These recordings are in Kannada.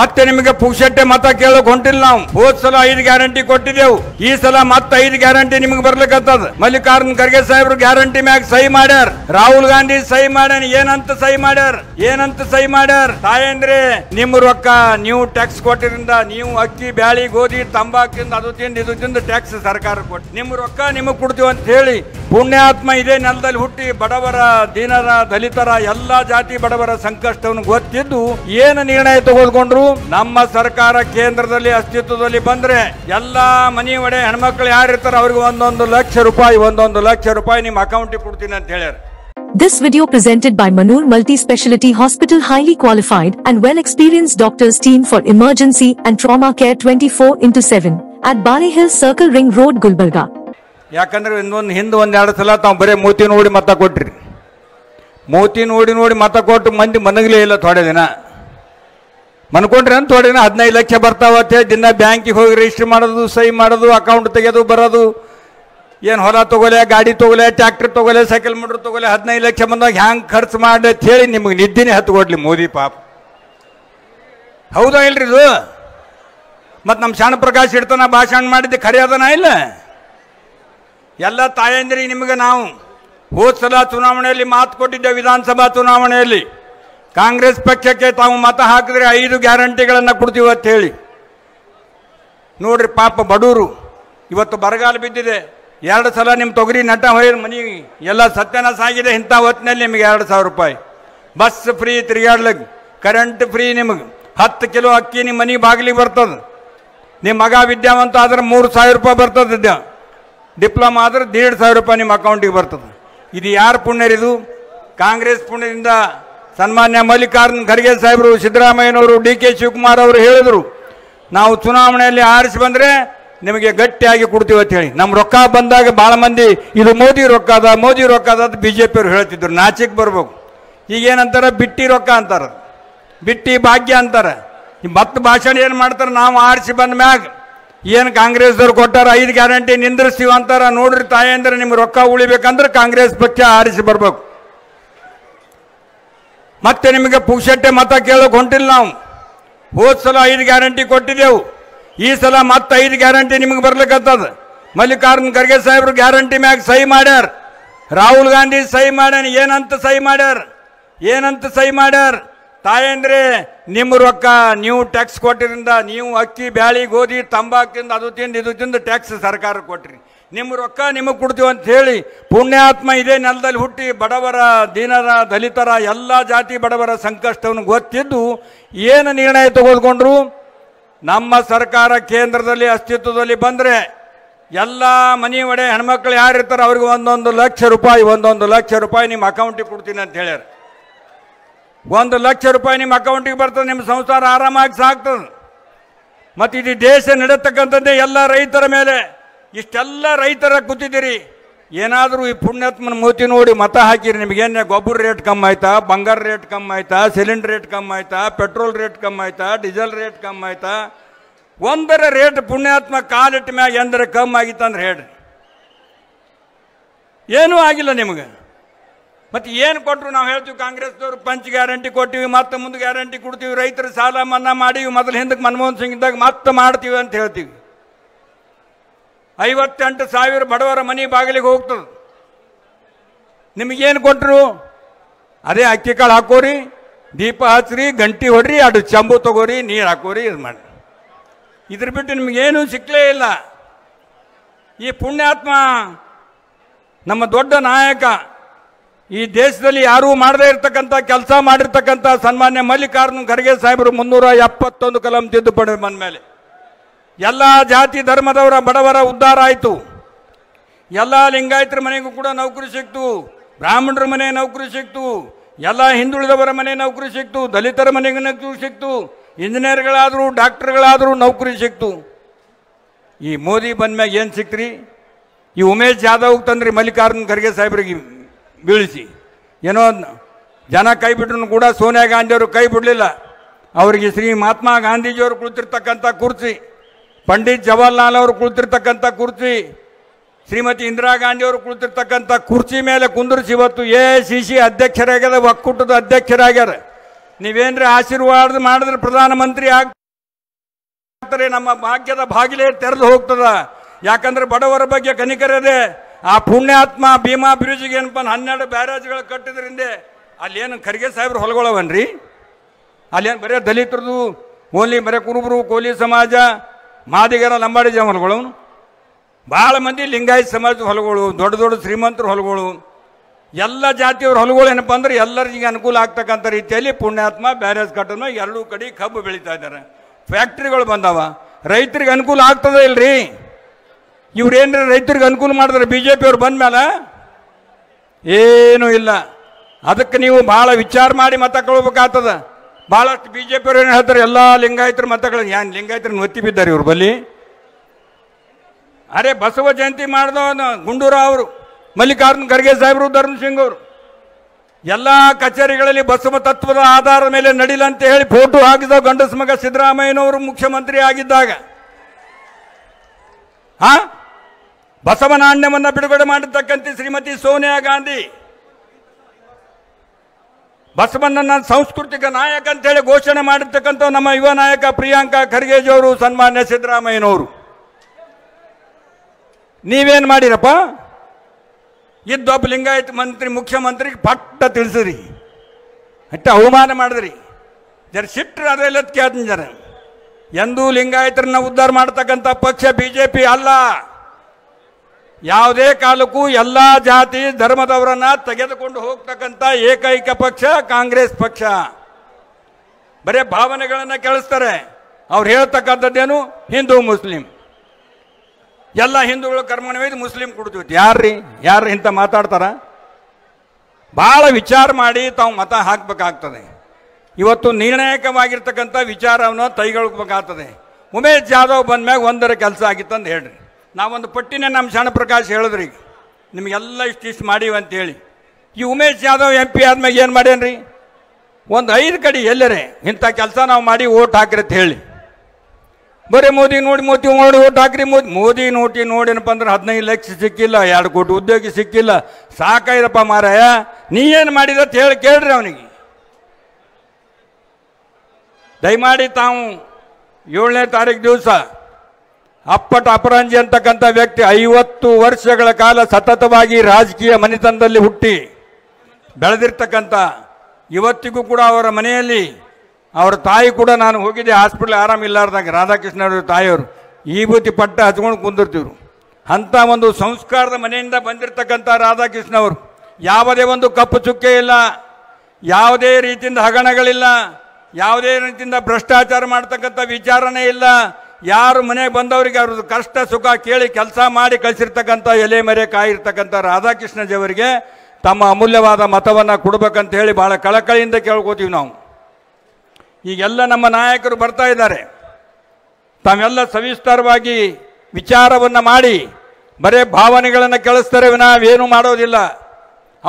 ಮತ್ತೆ ನಿಮಗೆ ಪುಕ್ಷಟ್ಟೆ ಮತ ಕೇಳಕ್ ಹೊಂಟಿಲ್ಲ ನಾವು ಹೋದ್ ಸಲ ಐದು ಗ್ಯಾರಂಟಿ ಕೊಟ್ಟಿದ್ದೆವು ಈ ಸಲ ಮತ್ತೆ ಐದು ಗ್ಯಾರಂಟಿ ನಿಮ್ಗೆ ಬರ್ಲಿಕ್ಕತ್ತದ ಮಲ್ಲಿಕಾರ್ಜುನ್ ಖರ್ಗೆ ಸಾಹೇಬ್ರು ಗ್ಯಾರಂಟಿ ಮ್ಯಾಗ ಸಹಿ ಮಾಡ್ಯಾರ ರಾಹುಲ್ ಗಾಂಧಿ ಸಹಿ ಮಾಡ್ಯಾನ ಏನಂತ ಸಹಿ ಮಾಡ್ಯಾರ ಏನಂತ ಸಹಿ ಮಾಡ್ಯಾರ ತಾಯಂದ್ರೆ ನಿಮ್ ರೊಕ್ಕ ನೀವು ಟ್ಯಾಕ್ಸ್ ಕೊಟ್ಟಿದ್ರಿಂದ ನೀವು ಅಕ್ಕಿ ಬ್ಯಾಳಿ ಗೋಧಿ ತಂಬಾಕಿಂದ ಅದು ತಿಂದು ಇದು ತಿಂದು ಟ್ಯಾಕ್ಸ್ ಸರ್ಕಾರ ಕೊಟ್ಟು ನಿಮ್ ರೊಕ್ಕ ನಿಮಗ್ ಕೊಡ್ತೀವಿ ಅಂತ ಹೇಳಿ ಪುಣ್ಯಾತ್ಮ ಇದೇ ನೆಲದಲ್ಲಿ ಹುಟ್ಟಿ ಬಡವರ ದೀನರ ದಲಿತರ ಎಲ್ಲ ಜಾತಿ ಬಡವರ ಸಂಕಷ್ಟವನ್ನು ಗೊತ್ತಿದ್ದು ಏನು ನಿರ್ಣಯ ತಗೊಳ್ಕೊಂಡ್ರು ನಮ್ಮ ಸರ್ಕಾರ ಕೇಂದ್ರದಲ್ಲಿ ಅಸ್ತಿತ್ವದಲ್ಲಿ ಬಂದ್ರೆ ಎಲ್ಲಾ ಮನೆ ಒಡೆ ಹೆಣ್ಮಕ್ಳು ಯಾರಿರ್ತಾರೆ ಅವ್ರಿಗೆ ಒಂದೊಂದು ಲಕ್ಷ ರೂಪಾಯಿ ಒಂದೊಂದು ಲಕ್ಷ ರೂಪಾಯಿ ನಿಮ್ಮ ಅಕೌಂಟಿಗೆ ಕೊಡ್ತೀನಿ ಅಂತ ಹೇಳ್ಯಾರ This video presented by Manur Multi Speciality Hospital highly qualified and well experienced doctors team for emergency and trauma care 24 into 7 at Bale Hill Circle Ring Road Gulbarga. ಯಾಕಂದ್ರೆ ಇನ್ನೊಂದು ಹಿಂದೆ ಒಂದೆರಡು ಸಲ ತಾವು ಬರೀ ಮೂತಿ ನೋಡಿ ಮತ ಕೊಟ್ರಿ ಮೂತಿ ನೋಡಿ ನೋಡಿ ಮತ ಕೊಟ್ಟು ಮಂದಿ ಮನಗಲೇ ಇಲ್ಲ ಥೋಡೆ ದಿನ ಮನ್ಕೊಂಡ್ರಿ ಅಂತ ಥೋಡೆ ದಿನ ಹದಿನೈದು ಲಕ್ಷ ಬರ್ತಾವತ್ತೆ ದಿನ ಬ್ಯಾಂಕಿಗೆ ಹೋಗಿ ರಿಜಿಸ್ಟರ್ ಮಾಡೋದು ಸಹಿ ಮಾಡೋದು ಅಕೌಂಟ್ ತೆಗೆಯೋದು ಬರೋದು ಏನು ಹೊಲ ತೊಗೊಲೆ ಗಾಡಿ ತೊಗೊಲೆ ಟ್ಯಾಕ್ಟ್ರ್ ತೊಗೊಲೆ ಸೈಕಲ್ ಮೋಟ್ರ್ ತೊಗೊಲೆ ಹದಿನೈದು ಲಕ್ಷ ಬಂದಾಗ ಹ್ಯಾಂಗೆ ಖರ್ಚು ಮಾಡಿ ಅಂತ ಹೇಳಿ ನಿಮಗೆ ನಿದ್ದೆನೇ ಹತ್ತು ಕೊಡ್ಲಿ ಮೋದಿ ಪಾಪ ಹೌದಾ ಇಲ್ರಿ ಇದು ಮತ್ತೆ ನಮ್ಮ ಶಾಣ ಪ್ರಕಾಶ್ ಇಡ್ತಾನ ಭಾಷಣ ಮಾಡಿದ್ದೆ ಖರೆ ಅದನ ಇಲ್ಲ ಎಲ್ಲ ತಾಯಂದಿರಿ ನಿಮಗೆ ನಾವು ಹೋದ ಸಲ ಚುನಾವಣೆಯಲ್ಲಿ ಮಾತು ಕೊಟ್ಟಿದ್ದೆ ವಿಧಾನಸಭಾ ಚುನಾವಣೆಯಲ್ಲಿ ಕಾಂಗ್ರೆಸ್ ಪಕ್ಷಕ್ಕೆ ತಾವು ಮತ ಹಾಕಿದ್ರೆ ಐದು ಗ್ಯಾರಂಟಿಗಳನ್ನು ಕೊಡ್ತೀವಿ ಅಂತ ಹೇಳಿ ನೋಡ್ರಿ ಪಾಪ ಬಡೂರು ಇವತ್ತು ಬರಗಾಲ ಬಿದ್ದಿದೆ ಎರಡು ಸಲ ನಿಮ್ಮ ತೊಗರಿ ನಟ ಹೊಯ್ಯ ಮನಿ ಎಲ್ಲ ಸತ್ಯನಾಶ ಆಗಿದೆ ಇಂಥ ಹೊತ್ತಿನಲ್ಲಿ ನಿಮಗೆ ಎರಡು ಸಾವಿರ ರೂಪಾಯಿ ಬಸ್ ಫ್ರೀ ತಿರುಗಾಡ್ಲಿಕ್ಕೆ ಕರೆಂಟ್ ಫ್ರೀ ನಿಮಗೆ ಹತ್ತು ಕಿಲೋ ಅಕ್ಕಿ ನಿಮ್ಮ ಮನೆ ಬಾಗಿಲಿಗೆ ಬರ್ತದೆ ನಿಮ್ಮ ಮಗ ವಿದ್ಯಾವಂತ ಆದ್ರೆ ಮೂರು ಸಾವಿರ ರೂಪಾಯಿ ಬರ್ತದೆ ಡಿಪ್ಲೊಮಾ ಆದರೆ ದೇಡ್ ಸಾವಿರ ರೂಪಾಯಿ ನಿಮ್ಮ ಅಕೌಂಟಿಗೆ ಬರ್ತದೆ ಇದು ಯಾರು ಪುಣ್ಯರಿದು ಕಾಂಗ್ರೆಸ್ ಪುಣ್ಯದಿಂದ ಸನ್ಮಾನ್ಯ ಮಲ್ಲಿಕಾರ್ಜುನ್ ಖರ್ಗೆ ಸಾಹೇಬರು ಸಿದ್ದರಾಮಯ್ಯನವರು ಡಿ ಕೆ ಶಿವಕುಮಾರ್ ಅವರು ಹೇಳಿದರು ನಾವು ಚುನಾವಣೆಯಲ್ಲಿ ಆರಿಸಿ ಬಂದರೆ ನಿಮಗೆ ಗಟ್ಟಿಯಾಗಿ ಕೊಡ್ತೀವಿ ಅಂತ ಹೇಳಿ ನಮ್ಮ ರೊಕ್ಕ ಬಂದಾಗ ಭಾಳ ಮಂದಿ ಇದು ಮೋದಿ ರೊಕ್ಕ ಅದ ಮೋದಿ ರೊಕ್ಕ ಅದ ಅಂತ ಬಿ ಜೆ ಪಿಯವರು ಹೇಳ್ತಿದ್ರು ನಾಚಿಕೆ ಬರ್ಬೇಕು ಈಗೇನಂತಾರೆ ಬಿಟ್ಟಿ ರೊಕ್ಕ ಅಂತಾರೆ ಬಿಟ್ಟಿ ಭಾಗ್ಯ ಅಂತಾರೆ ಮತ್ತೆ ಭಾಷಣ ಏನು ಮಾಡ್ತಾರೆ ನಾವು ಆರಿಸಿ ಬಂದ ಮ್ಯಾಗ ಏನು ಕಾಂಗ್ರೆಸ್ದವ್ರು ಕೊಟ್ಟಾರ ಐದು ಗ್ಯಾರಂಟಿ ನಿಂದಿರ್ಸ್ತೀವ ಅಂತಾರ ನೋಡ್ರಿ ತಾಯಿ ಅಂದ್ರೆ ನಿಮ್ಗೆ ರೊಕ್ಕ ಉಳಿಬೇಕಂದ್ರೆ ಕಾಂಗ್ರೆಸ್ ಪಕ್ಷ ಆರಿಸಿ ಬರ್ಬೇಕು ಮತ್ತೆ ನಿಮಗೆ ಪುಕ್ಷಟ್ಟೆ ಮತ ಕೇಳೋಕೆ ಹೊಂಟಿಲ್ಲ ನಾವು ಹೋದ ಸಲ ಐದು ಗ್ಯಾರಂಟಿ ಕೊಟ್ಟಿದ್ದೆವು ಈ ಸಲ ಮತ್ತೆ ಐದು ಗ್ಯಾರಂಟಿ ನಿಮಗೆ ಬರ್ಲಿಕ್ಕತ್ತದ ಮಲ್ಲಿಕಾರ್ಜುನ್ ಖರ್ಗೆ ಸಾಹೇಬ್ರು ಗ್ಯಾರಂಟಿ ಮ್ಯಾಗ ಸಹಿ ಮಾಡ್ಯಾರ ರಾಹುಲ್ ಗಾಂಧಿ ಸಹಿ ಮಾಡ್ಯಾನ ಏನಂತ ಸಹಿ ಮಾಡ್ಯಾರ ಏನಂತ ಸಹಿ ಮಾಡ್ಯಾರ ತಾಯಂದ್ರೆ ನಿಮ್ಮ ರೊಕ್ಕ ನೀವು ಟ್ಯಾಕ್ಸ್ ಕೊಟ್ಟಿರಿಂದ ನೀವು ಅಕ್ಕಿ ಬ್ಯಾಳಿ ಗೋಧಿ ತಂಬಾಕು ಅದು ತಿಂದು ಇದು ತಿಂದು ಟ್ಯಾಕ್ಸ್ ಸರ್ಕಾರ ಕೊಟ್ಟಿರಿ ನಿಮ್ಮ ರೊಕ್ಕ ನಿಮಗೆ ಕೊಡ್ತೀವಿ ಅಂತ ಹೇಳಿ ಪುಣ್ಯಾತ್ಮ ಇದೇ ನೆಲದಲ್ಲಿ ಹುಟ್ಟಿ ಬಡವರ ದೀನರ ದಲಿತರ ಎಲ್ಲ ಜಾತಿ ಬಡವರ ಸಂಕಷ್ಟವನ್ನು ಗೊತ್ತಿದ್ದು ಏನು ನಿರ್ಣಯ ತಗೊಳ್ಕೊಂಡ್ರು ನಮ್ಮ ಸರ್ಕಾರ ಕೇಂದ್ರದಲ್ಲಿ ಅಸ್ತಿತ್ವದಲ್ಲಿ ಬಂದರೆ ಎಲ್ಲ ಮನೆ ಒಡೆ ಹೆಣ್ಮಕ್ಳು ಯಾರಿರ್ತಾರೋ ಅವ್ರಿಗೆ ಒಂದೊಂದು ಲಕ್ಷ ರೂಪಾಯಿ ಒಂದೊಂದು ಲಕ್ಷ ರೂಪಾಯಿ ನಿಮ್ಮ ಅಕೌಂಟಿಗೆ ಕೊಡ್ತೀನಿ ಅಂತ ಹೇಳ್ಯಾರ ಒಂದು ಲಕ್ಷ ರೂಪಾಯಿ ನಿಮ್ಮ ಅಕೌಂಟಿಗೆ ಬರ್ತದೆ ನಿಮ್ಮ ಸಂಸಾರ ಆರಾಮಾಗಿ ಸಾಕ್ತದೆ ಮತ್ತು ಇದು ದೇಶ ನಡೆತಕ್ಕಂಥದ್ದೇ ಎಲ್ಲ ರೈತರ ಮೇಲೆ ಇಷ್ಟೆಲ್ಲ ರೈತರ ಕೂತಿದ್ದೀರಿ ಏನಾದರೂ ಈ ಪುಣ್ಯಾತ್ಮನ ಮೂತಿ ನೋಡಿ ಮತ ಹಾಕಿರಿ ನಿಮಗೇನೇ ಗೊಬ್ಬರ ರೇಟ್ ಕಮ್ಮಿ ಆಯ್ತಾ ಬಂಗಾರ ರೇಟ್ ಕಮ್ಮಿ ಆಯ್ತಾ ಸಿಲಿಂಡರ್ ರೇಟ್ ಕಮ್ಮಿ ಆಯ್ತಾ ಪೆಟ್ರೋಲ್ ರೇಟ್ ಕಮ್ಮಿ ಆಯ್ತಾ ಡೀಸೆಲ್ ರೇಟ್ ಕಮ್ಮಿ ಆಯ್ತಾ ಒಂದರ ರೇಟ್ ಪುಣ್ಯಾತ್ಮ ಕಾಲಿಟ್ಟ ಮ್ಯಾಗ ಎಂದರೆ ಕಮ್ಮಿ ಆಗಿತ್ತಂದ್ರೆ ಹೇಳ್ರಿ ಏನೂ ಆಗಿಲ್ಲ ನಿಮಗೆ ಮತ್ತು ಏನು ಕೊಟ್ಟರು ನಾವು ಹೇಳ್ತೀವಿ ಕಾಂಗ್ರೆಸ್ದವ್ರು ಪಂಚ್ ಗ್ಯಾರಂಟಿ ಕೊಟ್ಟಿವಿ ಮತ್ತೆ ಮುಂದೆ ಗ್ಯಾರಂಟಿ ಕೊಡ್ತೀವಿ ರೈತರ ಸಾಲ ಮನ್ನಾ ಮಾಡೀವಿ ಮೊದಲು ಹಿಂದಕ್ಕೆ ಮನಮೋಹನ್ ಸಿಂಗ್ ಇದ್ದಾಗ ಮತ್ತೆ ಮಾಡ್ತೀವಿ ಅಂತ ಹೇಳ್ತೀವಿ ಐವತ್ತೆಂಟು ಸಾವಿರ ಬಡವರ ಮನೆ ಬಾಗಿಲಿಗೆ ಹೋಗ್ತದೆ ನಿಮಗೇನು ಕೊಟ್ಟರು ಅದೇ ಅಕ್ಕಿ ಕಾಳು ಹಾಕೋರಿ ದೀಪ ಹಚ್ಚಿರಿ ಗಂಟಿ ಹೊಡ್ರಿ ಅದು ಚಂಬು ತಗೋರಿ ನೀರು ಹಾಕೋರಿ ಇದು ಮಾಡಿ ಇದ್ರ ಬಿಟ್ಟು ನಿಮಗೇನು ಸಿಕ್ಕಲೇ ಇಲ್ಲ ಈ ಪುಣ್ಯಾತ್ಮ ನಮ್ಮ ದೊಡ್ಡ ನಾಯಕ ಈ ದೇಶದಲ್ಲಿ ಯಾರೂ ಮಾಡದೇ ಇರತಕ್ಕಂಥ ಕೆಲಸ ಮಾಡಿರ್ತಕ್ಕಂಥ ಸನ್ಮಾನ್ಯ ಮಲ್ಲಿಕಾರ್ಜುನ ಖರ್ಗೆ ಸಾಹೇಬರು ಮುನ್ನೂರ ಎಪ್ಪತ್ತೊಂದು ಕಲಂ ತಿದ್ದುಪಡಿ ಬಂದ ಮೇಲೆ ಎಲ್ಲ ಜಾತಿ ಧರ್ಮದವರ ಬಡವರ ಉದ್ಧಾರ ಆಯಿತು ಎಲ್ಲ ಲಿಂಗಾಯತರ ಮನೆಗೂ ಕೂಡ ನೌಕರಿ ಸಿಕ್ತು ಬ್ರಾಹ್ಮಣರ ಮನೆ ನೌಕರಿ ಸಿಕ್ತು ಎಲ್ಲ ಹಿಂದುಳಿದವರ ಮನೆ ನೌಕರಿ ಸಿಕ್ತು ದಲಿತರ ಮನೆಗೆ ನೌಕರಿ ಸಿಕ್ತು ಇಂಜಿನಿಯರ್ಗಳಾದರೂ ಡಾಕ್ಟರ್ಗಳಾದರೂ ನೌಕರಿ ಸಿಕ್ತು ಈ ಮೋದಿ ಬಂದ ಮ್ಯಾಗ ಏನು ಸಿಕ್ತ್ರಿ ಈ ಉಮೇಶ್ ಜಾಧವ್ ತಂದ್ರಿ ಮಲ್ಲಿಕಾರ್ಜುನ್ ಖರ್ಗೆ ಸಾಹೇಬ್ರಿಗೆ ಬೀಳಿಸಿ ಏನೋ ಜನ ಕೈ ಬಿಟ್ರೂ ಕೂಡ ಸೋನಿಯಾ ಗಾಂಧಿಯವರು ಕೈ ಬಿಡಲಿಲ್ಲ ಅವರಿಗೆ ಶ್ರೀ ಮಹಾತ್ಮ ಗಾಂಧೀಜಿಯವರು ಕುಳಿತಿರ್ತಕ್ಕಂಥ ಕುರ್ಚಿ ಪಂಡಿತ್ ಜವಾಹರ್ಲಾಲ್ ಅವರು ಕುಳಿತಿರ್ತಕ್ಕಂಥ ಕುರ್ಚಿ ಶ್ರೀಮತಿ ಇಂದಿರಾ ಗಾಂಧಿಯವರು ಕುಳಿತಿರ್ತಕ್ಕಂಥ ಕುರ್ಚಿ ಮೇಲೆ ಕುಂದಿರಿಸಿ ಇವತ್ತು ಎ ಸಿ ಸಿ ಅಧ್ಯಕ್ಷರಾಗ್ಯದ ಒಕ್ಕೂಟದ ಅಧ್ಯಕ್ಷರಾಗ್ಯಾರ ನೀವೇನ್ರಿ ಆಶೀರ್ವಾದ ಮಾಡಿದ್ರೆ ಪ್ರಧಾನಮಂತ್ರಿ ಆಗ್ತಾರೆ ನಮ್ಮ ಭಾಗ್ಯದ ಬಾಗಿಲೇ ತೆರೆದು ಹೋಗ್ತದ ಯಾಕಂದ್ರೆ ಬಡವರ ಬಗ್ಗೆ ಕನಿಕರದೆ ಆ ಪುಣ್ಯಾತ್ಮ ಭೀಮಾ ಬ್ರಿಡ್ಜ್ಗೆ ಏನಪ್ಪ ಹನ್ನೆರಡು ಬ್ಯಾರೇಜ್ಗಳು ಕಟ್ಟಿದ್ರಿಂದ ಅಲ್ಲೇನು ಖರ್ಗೆ ಸಾಹೇಬ್ರು ಅಲ್ಲಿ ಅಲ್ಲೇನು ಬರೇ ದಲಿತರದು ಓನ್ಲಿ ಬರೇ ಕುರುಬರು ಕೋಲಿ ಸಮಾಜ ಮಾದಿಗರ ಲಂಬಾಡಿ ಜನ ಹೊಲಗೊಳವನು ಭಾಳ ಮಂದಿ ಲಿಂಗಾಯತ ಸಮಾಜದ ಹೊಲಗಳು ದೊಡ್ಡ ದೊಡ್ಡ ಶ್ರೀಮಂತರು ಹೊಲಗಳು ಎಲ್ಲ ಜಾತಿಯವ್ರ ಹೊಲಗಳು ಏನಪ್ಪ ಅಂದ್ರೆ ಎಲ್ಲರಿಗೆ ಅನುಕೂಲ ಆಗ್ತಕ್ಕಂಥ ರೀತಿಯಲ್ಲಿ ಪುಣ್ಯಾತ್ಮ ಬ್ಯಾರೇಜ್ ಕಟ್ಟದ ಎರಡೂ ಕಡೆ ಕಬ್ಬು ಬೆಳೀತಾ ಇದ್ದಾರೆ ಫ್ಯಾಕ್ಟ್ರಿಗಳು ಬಂದಾವ ರೈತರಿಗೆ ಅನುಕೂಲ ಆಗ್ತದ ಇಲ್ರಿ ಇವ್ರೇನು ರೈತರಿಗೆ ಅನುಕೂಲ ಮಾಡಿದ್ರೆ ಬಿ ಜೆ ಪಿಯವ್ರು ಬಂದ ಮೇಲೆ ಏನೂ ಇಲ್ಲ ಅದಕ್ಕೆ ನೀವು ಭಾಳ ವಿಚಾರ ಮಾಡಿ ಮತ ಕಳ್ಬೇಕಾಗ್ತದ ಭಾಳಷ್ಟು ಬಿ ಜೆ ಪಿಯವ್ರು ಏನು ಹೇಳ್ತಾರೆ ಎಲ್ಲ ಲಿಂಗಾಯತರ ಮತಗಳು ಏನು ಲಿಂಗಾಯತರನ್ನು ಒತ್ತಿ ಬಿದ್ದಾರೆ ಇವ್ರು ಬಲ್ಲಿ ಅರೆ ಬಸವ ಜಯಂತಿ ಮಾಡಿದವನು ಗುಂಡೂರಾವ್ ಅವರು ಮಲ್ಲಿಕಾರ್ಜುನ ಖರ್ಗೆ ಸಾಹೇಬ್ರು ಧರ್ಮ ಸಿಂಗ್ ಅವರು ಎಲ್ಲ ಕಚೇರಿಗಳಲ್ಲಿ ಬಸವ ತತ್ವದ ಆಧಾರದ ಮೇಲೆ ನಡಿಲ್ಲ ಅಂತ ಹೇಳಿ ಫೋಟೋ ಹಾಕಿದ ಗಂಡಸ ಮಗ ಸಿದ್ದರಾಮಯ್ಯನವರು ಮುಖ್ಯಮಂತ್ರಿ ಆಗಿದ್ದಾಗ ಹಾ ಬಸವನಾಣ್ಯವನ್ನು ಬಿಡುಗಡೆ ಮಾಡಿರ್ತಕ್ಕಂಥ ಶ್ರೀಮತಿ ಸೋನಿಯಾ ಗಾಂಧಿ ಬಸವಣ್ಣನ ಸಾಂಸ್ಕೃತಿಕ ನಾಯಕ ಅಂತ ಹೇಳಿ ಘೋಷಣೆ ಮಾಡಿರ್ತಕ್ಕಂಥ ನಮ್ಮ ಯುವ ನಾಯಕ ಪ್ರಿಯಾಂಕಾ ಖರ್ಗೆಜಿಯವರು ಸನ್ಮಾನ್ಯ ಸಿದ್ದರಾಮಯ್ಯನವರು ನೀವೇನು ಮಾಡಿರಪ್ಪ ಇದ್ದೊಬ್ಬ ಲಿಂಗಾಯತ ಮಂತ್ರಿ ಮುಖ್ಯಮಂತ್ರಿ ಪಟ್ಟ ತಿಳಿಸಿರಿ ಅಟ್ಟ ಅವಮಾನ ಮಾಡಿದ್ರಿ ಜರ ಸಿಟ್ಟರು ಅದೆಲ್ಲ ಕೇಳ್ತೀನಿ ಜನ ಎಂದೂ ಲಿಂಗಾಯತರನ್ನ ಉದ್ಧಾರ ಮಾಡತಕ್ಕಂಥ ಪಕ್ಷ ಬಿ ಜೆ ಪಿ ಅಲ್ಲ ಯಾವುದೇ ಕಾಲಕ್ಕೂ ಎಲ್ಲ ಜಾತಿ ಧರ್ಮದವರನ್ನ ತೆಗೆದುಕೊಂಡು ಹೋಗ್ತಕ್ಕಂಥ ಏಕೈಕ ಪಕ್ಷ ಕಾಂಗ್ರೆಸ್ ಪಕ್ಷ ಬರೀ ಭಾವನೆಗಳನ್ನು ಕೇಳಿಸ್ತಾರೆ ಅವ್ರು ಹೇಳ್ತಕ್ಕಂಥದ್ದೇನು ಹಿಂದೂ ಮುಸ್ಲಿಂ ಎಲ್ಲ ಹಿಂದೂಗಳು ಕರ್ಮಣವೈದು ಮುಸ್ಲಿಂ ಕೊಡ್ತೀವಿ ಯಾರ್ರಿ ಯಾರು ಇಂಥ ಮಾತಾಡ್ತಾರ ಭಾಳ ವಿಚಾರ ಮಾಡಿ ತಾವು ಮತ ಹಾಕ್ಬೇಕಾಗ್ತದೆ ಇವತ್ತು ನಿರ್ಣಾಯಕವಾಗಿರ್ತಕ್ಕಂಥ ವಿಚಾರವನ್ನು ಕೈಗೊಳ್ಬೇಕಾಗ್ತದೆ ಉಮೇಶ್ ಜಾಧವ್ ಬಂದ ಮ್ಯಾಗ ಒಂದರ ಕೆಲಸ ಆಗಿತ್ತಂದು ಹೇಳ್ರಿ ನಾವೊಂದು ಪಟ್ಟಿನೇ ನಮ್ಮ ಶಣ ಪ್ರಕಾಶ್ ಹೇಳಿದ್ರಿ ಈಗ ನಿಮಗೆಲ್ಲ ಇಷ್ಟಿಷ್ಟು ಮಾಡೀವಿ ಅಂತೇಳಿ ಈ ಉಮೇಶ್ ಜಾಧವ್ ಎಂ ಪಿ ಆದ್ಮ್ಯಾಗ ಏನು ಮಾಡ್ಯಾನ್ರಿ ಒಂದು ಐದು ಕಡೆ ಎಲ್ಲರೇ ಇಂಥ ಕೆಲಸ ನಾವು ಮಾಡಿ ಓಟ್ ಹಾಕ್ರಿ ಅಂತ ಹೇಳಿ ಬರೀ ಮೋದಿ ನೋಡಿ ಮೋದಿ ನೋಡಿ ಓಟ್ ಹಾಕ್ರಿ ಮೋದಿ ಮೋದಿ ನೋಡಿ ನೋಡಿನಪ್ಪ ಅಂದ್ರೆ ಹದಿನೈದು ಲಕ್ಷ ಸಿಕ್ಕಿಲ್ಲ ಎರಡು ಕೋಟಿ ಉದ್ಯೋಗಿ ಸಿಕ್ಕಿಲ್ಲ ಸಾಕಾಯ್ರಪ್ಪ ಮಾರಾಯ ನೀ ಏನು ಮಾಡಿದ ಅಂತ ಹೇಳಿ ಕೇಳ್ರಿ ಅವನಿಗೆ ದಯಮಾಡಿ ತಾವು ಏಳನೇ ತಾರೀಕು ದಿವಸ ಅಪ್ಪಟ ಅಪರಂಜಿ ಅಂತಕ್ಕಂಥ ವ್ಯಕ್ತಿ ಐವತ್ತು ವರ್ಷಗಳ ಕಾಲ ಸತತವಾಗಿ ರಾಜಕೀಯ ಮನೆತನದಲ್ಲಿ ಹುಟ್ಟಿ ಬೆಳೆದಿರ್ತಕ್ಕಂಥ ಇವತ್ತಿಗೂ ಕೂಡ ಅವರ ಮನೆಯಲ್ಲಿ ಅವರ ತಾಯಿ ಕೂಡ ನಾನು ಹೋಗಿದ್ದೆ ಹಾಸ್ಪಿಟ್ಲ್ ಇಲ್ಲಾರ್ದಾಗ ರಾಧಾಕೃಷ್ಣ ಅವರ ತಾಯಿಯವರು ಈ ಬೂತಿ ಪಟ್ಟ ಹಚ್ಕೊಂಡು ಕುಂದಿರ್ತಿದ್ರು ಅಂಥ ಒಂದು ಸಂಸ್ಕಾರದ ಮನೆಯಿಂದ ಬಂದಿರತಕ್ಕಂಥ ರಾಧಾಕೃಷ್ಣ ಅವರು ಯಾವುದೇ ಒಂದು ಕಪ್ಪು ಚುಕ್ಕೆ ಇಲ್ಲ ಯಾವುದೇ ರೀತಿಯಿಂದ ಹಗರಣಗಳಿಲ್ಲ ಯಾವುದೇ ರೀತಿಯಿಂದ ಭ್ರಷ್ಟಾಚಾರ ಮಾಡ್ತಕ್ಕಂಥ ವಿಚಾರನೇ ಇಲ್ಲ ಯಾರು ಮನೆಗೆ ಬಂದವರಿಗೆ ಅವ್ರದ್ದು ಕಷ್ಟ ಸುಖ ಕೇಳಿ ಕೆಲಸ ಮಾಡಿ ಕಳಿಸಿರ್ತಕ್ಕಂಥ ಎಲೆ ಮರೆ ಕಾಯಿರ್ತಕ್ಕಂಥ ರಾಧಾಕೃಷ್ಣಜಿಯವರಿಗೆ ತಮ್ಮ ಅಮೂಲ್ಯವಾದ ಮತವನ್ನು ಕೊಡಬೇಕಂತ ಹೇಳಿ ಭಾಳ ಕಳಕಳಿಯಿಂದ ಕೇಳ್ಕೋತೀವಿ ನಾವು ಈಗೆಲ್ಲ ನಮ್ಮ ನಾಯಕರು ಬರ್ತಾ ಇದ್ದಾರೆ ತಾವೆಲ್ಲ ಸವಿಸ್ತಾರವಾಗಿ ವಿಚಾರವನ್ನು ಮಾಡಿ ಬರೇ ಭಾವನೆಗಳನ್ನು ಕೇಳಿಸ್ತಾರೆ ನಾವೇನು ಮಾಡೋದಿಲ್ಲ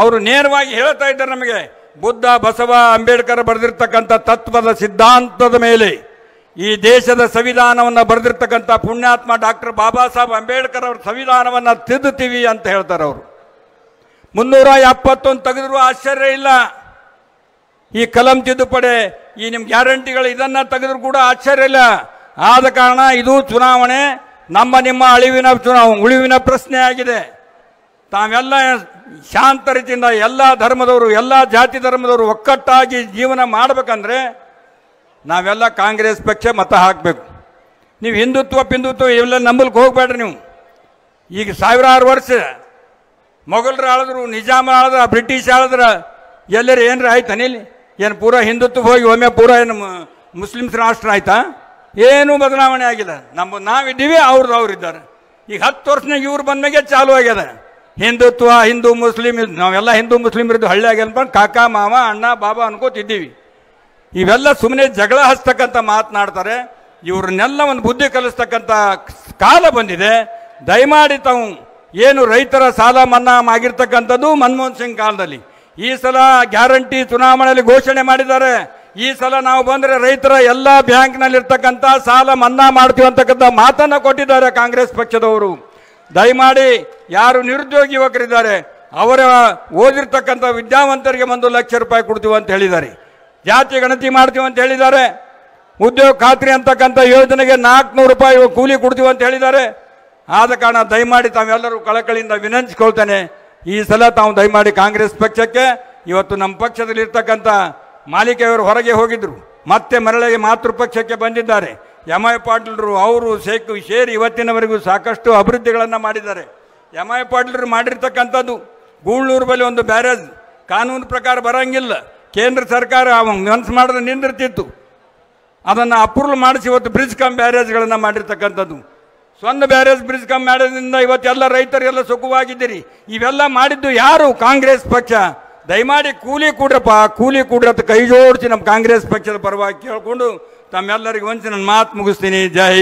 ಅವರು ನೇರವಾಗಿ ಹೇಳ್ತಾ ಇದ್ದಾರೆ ನಮಗೆ ಬುದ್ಧ ಬಸವ ಅಂಬೇಡ್ಕರ್ ಬರೆದಿರ್ತಕ್ಕಂಥ ತತ್ವದ ಸಿದ್ಧಾಂತದ ಮೇಲೆ ಈ ದೇಶದ ಸಂವಿಧಾನವನ್ನು ಬರೆದಿರ್ತಕ್ಕಂಥ ಪುಣ್ಯಾತ್ಮ ಡಾಕ್ಟರ್ ಬಾಬಾ ಸಾಹೇಬ್ ಅಂಬೇಡ್ಕರ್ ಅವರ ಸಂವಿಧಾನವನ್ನು ತಿದ್ದುತ್ತೀವಿ ಅಂತ ಹೇಳ್ತಾರೆ ಅವರು ಮುನ್ನೂರ ಎಪ್ಪತ್ತೊಂದು ತೆಗೆದ್ರು ಆಶ್ಚರ್ಯ ಇಲ್ಲ ಈ ಕಲಂ ತಿದ್ದುಪಡೆ ಈ ನಿಮ್ಮ ಗ್ಯಾರಂಟಿಗಳು ಇದನ್ನು ತೆಗೆದ್ರು ಕೂಡ ಆಶ್ಚರ್ಯ ಇಲ್ಲ ಆದ ಕಾರಣ ಇದು ಚುನಾವಣೆ ನಮ್ಮ ನಿಮ್ಮ ಅಳಿವಿನ ಚುನಾವ ಉಳಿವಿನ ಪ್ರಶ್ನೆ ಆಗಿದೆ ತಾವೆಲ್ಲ ಶಾಂತ ರೀತಿಯಿಂದ ಎಲ್ಲ ಧರ್ಮದವರು ಎಲ್ಲ ಜಾತಿ ಧರ್ಮದವರು ಒಕ್ಕಟ್ಟಾಗಿ ಜೀವನ ಮಾಡಬೇಕಂದ್ರೆ ನಾವೆಲ್ಲ ಕಾಂಗ್ರೆಸ್ ಪಕ್ಷ ಮತ ಹಾಕಬೇಕು ನೀವು ಹಿಂದುತ್ವ ಪಿಂದುತ್ವ ಇವೆಲ್ಲ ನಂಬಲ್ಗೆ ಹೋಗಬೇಡ್ರಿ ನೀವು ಈಗ ಸಾವಿರಾರು ವರ್ಷ ಮೊಘಲರು ಆಳಿದ್ರು ನಿಜಾಮ ಆಳದ್ರ ಬ್ರಿಟಿಷ್ ಆಳಿದ್ರೆ ಎಲ್ಲರೂ ಏನರ ಆಯ್ತು ಅನಿಲ್ ಏನು ಪೂರ ಹಿಂದುತ್ವ ಹೋಗಿ ಒಮ್ಮೆ ಪೂರ ಏನು ಮುಸ್ಲಿಮ್ಸ್ ರಾಷ್ಟ್ರ ಆಯ್ತಾ ಏನೂ ಬದಲಾವಣೆ ಆಗಿಲ್ಲ ನಮ್ಮ ನಾವಿದ್ದೀವಿ ಅವ್ರದ್ದು ಅವ್ರಿದ್ದಾರೆ ಈಗ ಹತ್ತು ವರ್ಷನಾಗ ಇವ್ರು ಬಂದ ಚಾಲು ಚಾಲೂ ಆಗ್ಯದ ಹಿಂದುತ್ವ ಹಿಂದೂ ಮುಸ್ಲಿಂ ನಾವೆಲ್ಲ ಹಿಂದೂ ಮುಸ್ಲಿಮ್ ಇರೋದು ಹಳ್ಳಿಯಾಗಿ ಅನ್ಕೊಂಡು ಕಾಕಾ ಮಾವ ಅಣ್ಣ ಬಾಬಾ ಅನ್ಕೋತಿದ್ದೀವಿ ಇವೆಲ್ಲ ಸುಮ್ಮನೆ ಜಗಳ ಹಚ್ತಕ್ಕಂಥ ಮಾತನಾಡ್ತಾರೆ ಇವ್ರನ್ನೆಲ್ಲ ಒಂದು ಬುದ್ಧಿ ಕಲಿಸ್ತಕ್ಕಂಥ ಕಾಲ ಬಂದಿದೆ ದಯಮಾಡಿ ತಾವು ಏನು ರೈತರ ಸಾಲ ಮನ್ನಾ ಆಗಿರ್ತಕ್ಕಂಥದ್ದು ಮನಮೋಹನ್ ಸಿಂಗ್ ಕಾಲದಲ್ಲಿ ಈ ಸಲ ಗ್ಯಾರಂಟಿ ಚುನಾವಣೆಯಲ್ಲಿ ಘೋಷಣೆ ಮಾಡಿದ್ದಾರೆ ಈ ಸಲ ನಾವು ಬಂದರೆ ರೈತರ ಎಲ್ಲ ಬ್ಯಾಂಕ್ನಲ್ಲಿರ್ತಕ್ಕಂಥ ಸಾಲ ಮನ್ನಾ ಮಾಡ್ತೀವಿ ಅಂತಕ್ಕಂಥ ಮಾತನ್ನು ಕೊಟ್ಟಿದ್ದಾರೆ ಕಾಂಗ್ರೆಸ್ ಪಕ್ಷದವರು ದಯಮಾಡಿ ಯಾರು ನಿರುದ್ಯೋಗಿ ಯುವಕರಿದ್ದಾರೆ ಅವರ ಓದಿರ್ತಕ್ಕಂಥ ವಿದ್ಯಾವಂತರಿಗೆ ಒಂದು ಲಕ್ಷ ರೂಪಾಯಿ ಕೊಡ್ತೀವಿ ಅಂತ ಹೇಳಿದ್ದಾರೆ ಜಾತಿ ಗಣತಿ ಮಾಡ್ತೀವಿ ಅಂತ ಹೇಳಿದ್ದಾರೆ ಉದ್ಯೋಗ ಖಾತ್ರಿ ಅಂತಕ್ಕಂಥ ಯೋಜನೆಗೆ ನಾಲ್ಕುನೂರು ರೂಪಾಯಿ ಕೂಲಿ ಕೊಡ್ತೀವಿ ಅಂತ ಹೇಳಿದ್ದಾರೆ ಆದ ಕಾರಣ ದಯಮಾಡಿ ತಾವೆಲ್ಲರೂ ಕಳಕಳಿಯಿಂದ ವಿನಂತಿಸ್ಕೊಳ್ತೇನೆ ಈ ಸಲ ತಾವು ದಯಮಾಡಿ ಕಾಂಗ್ರೆಸ್ ಪಕ್ಷಕ್ಕೆ ಇವತ್ತು ನಮ್ಮ ಪಕ್ಷದಲ್ಲಿರ್ತಕ್ಕಂಥ ಮಾಲಿಕೆಯವರು ಹೊರಗೆ ಹೋಗಿದ್ದರು ಮತ್ತೆ ಮರಳಿಗೆ ಮಾತೃ ಪಕ್ಷಕ್ಕೆ ಬಂದಿದ್ದಾರೆ ಎಮ್ ಐ ಪಾಟೀಲ್ರು ಅವರು ಸೇಕು ಸೇರಿ ಇವತ್ತಿನವರೆಗೂ ಸಾಕಷ್ಟು ಅಭಿವೃದ್ಧಿಗಳನ್ನು ಮಾಡಿದ್ದಾರೆ ಎಮ್ ಐ ಪಾಟೀಲ್ರು ಮಾಡಿರ್ತಕ್ಕಂಥದ್ದು ಗೂಳೂರು ಬಳಿ ಒಂದು ಬ್ಯಾರೇಜ್ ಕಾನೂನು ಪ್ರಕಾರ ಬರೋಂಗಿಲ್ಲ ಕೇಂದ್ರ ಸರ್ಕಾರ ಮನಸ್ಸು ಮಾಡಿದ್ರೆ ನಿಂದಿರ್ತಿತ್ತು ಅದನ್ನು ಅಪ್ರೂವಲ್ ಮಾಡಿಸಿ ಇವತ್ತು ಬ್ರಿಡ್ಜ್ ಕಮ್ ಬ್ಯಾರೇಜ್ಗಳನ್ನು ಮಾಡಿರ್ತಕ್ಕಂಥದ್ದು ಸ್ವಂತ ಬ್ಯಾರೇಜ್ ಬ್ರಿಡ್ಜ್ ಕಮ್ ಮಾಡೋದ್ರಿಂದ ಇವತ್ತೆಲ್ಲ ಎಲ್ಲ ಸುಖವಾಗಿದ್ದೀರಿ ಇವೆಲ್ಲ ಮಾಡಿದ್ದು ಯಾರು ಕಾಂಗ್ರೆಸ್ ಪಕ್ಷ दयमा कूली ಕೊಡ್ರಪ್ಪ कूली ಕೊಡ್ರಿ कई ಕೈ नम ನಮ್ಮ पक्ष ಪಕ್ಷದ ಪರವಾಗಿ ಕೇಳಿಕೊಂಡು ತಮ್ಮೆಲ್ಲರಿಗೂ ಒಂಚಿ ನನ್ನ ಮಾತು ಮುಗಿಸ್ತೀನಿ ಜೈ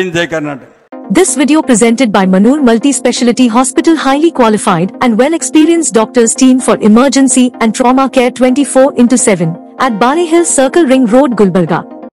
This video presented by Manur Multi-Speciality Hospital highly qualified and well-experienced doctors team for emergency and trauma care 24 into 7 at Bali Hill Circle Ring Road, Gulbarga.